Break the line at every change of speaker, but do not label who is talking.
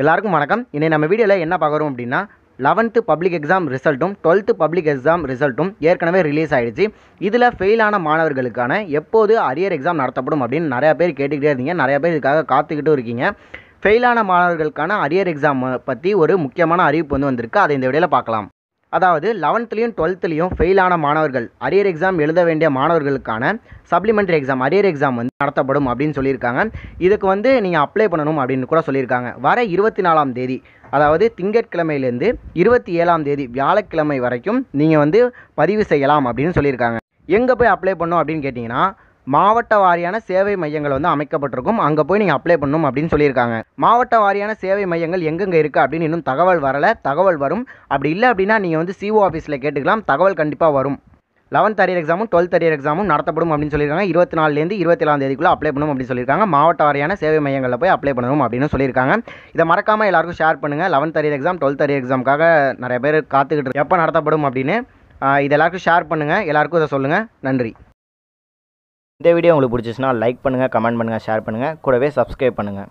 எல்லாருக்கும் வணக்கம் இனி நம்ம வீடியோவில் என்ன பார்க்குறோம் அப்படின்னா லெவன்த்து பப்ளிக் எக்ஸாம் ரிசல்ட்டும் டுவெல்த்து பப்ளிக் எக்ஸாம் ரிசல்ட்டும் ஏற்கனவே ரிலீஸ் ஆகிடுச்சு இதில் ஃபெயிலான மாணவர்களுக்கான எப்போது அரியர் எக்ஸாம் நடத்தப்படும் அப்படின்னு நிறையா பேர் கேட்டுக்கிட்டே இருந்தீங்க நிறையா பேர் இதுக்காக காத்துக்கிட்டும் இருக்கீங்க ஃபெயிலான மாணவர்களுக்கான அரியர் எக்ஸாம் பற்றி ஒரு முக்கியமான அறிவிப்பு வந்து வந்திருக்கு அதை இந்த வீடியோவில் பார்க்கலாம் அதாவது லெவன்த்துலேயும் டுவெல்த்துலேயும் ஃபெயிலான மாணவர்கள் அரியர் எக்ஸாம் எழுத வேண்டிய மாணவர்களுக்கான சப்ளிமெண்ட்ரி எக்ஸாம் அரியர் எக்ஸாம் வந்து நடத்தப்படும் அப்படின்னு சொல்லியிருக்காங்க இதுக்கு வந்து நீங்கள் அப்ளை பண்ணணும் அப்படின்னு கூட சொல்லியிருக்காங்க வர இருபத்தி நாலாம் தேதி அதாவது திங்கட்கிழமையிலேருந்து இருபத்தி ஏழாம் தேதி வியாழக்கிழமை வரைக்கும் நீங்கள் வந்து பதிவு செய்யலாம் அப்படின்னு சொல்லியிருக்காங்க எங்கே போய் அப்ளை பண்ணும் அப்படின்னு கேட்டிங்கன்னா மாவட்ட வாரியான சேவை மையங்கள் வந்து அமைக்கப்பட்டிருக்கும் அங்கே போய் நீங்கள் அப்ளை பண்ணணும் அப்படின்னு சொல்லியிருக்காங்க மாவட்ட வாரியான சேவை மையங்கள் எங்கெங்கே இருக்குது அப்படின்னு இன்னும் தகவல் வரலை தகவல் வரும் அப்படி இல்லை அப்படின்னா நீங்கள் வந்து சிஓ ஆஃபீஸில் கேட்டுக்கலாம் தகவல் கண்டிப்பாக வரும் லெவன்த் அரியர் எக்ஸாமும் டுவெல்த் அரியர் எக்ஸாமும் நடத்தப்படும் அப்படின்னு சொல்லியிருக்காங்க இருபத்தி நாலுலேருந்து ஏழாம் தேதிக்குள்ளே அப்ளை பண்ணும் அப்படின்னு சொல்லியிருக்காங்க மாவட்ட வாரியான சேவை மையங்களில் போய் அப்ளை பண்ணணும் அப்படின்னு சொல்லியிருக்காங்க இதை மறக்காமல் எல்லாருக்கும் ஷேர் பண்ணுங்கள் eleventh arrear exam twelfth arrear எக்ஸாமுக்காக நிறைய பேர் காத்துக்கிட்டு எப்போ நடத்தப்படும் அப்படின்னு இது எல்லாருக்கும் ஷேர் பண்ணுங்கள் எல்லாருக்கும் இதை சொல்லுங்கள் நன்றி இந்த வீடியோ உங்களுக்கு பிடிச்சிச்சுன்னா லைக் பண்ணுங்கள் கமெண்ட் பண்ணுங்கள் ஷேர் பண்ணுங்கள் கூடவே சப்ஸ்கிரைப் பண்ணுங்கள்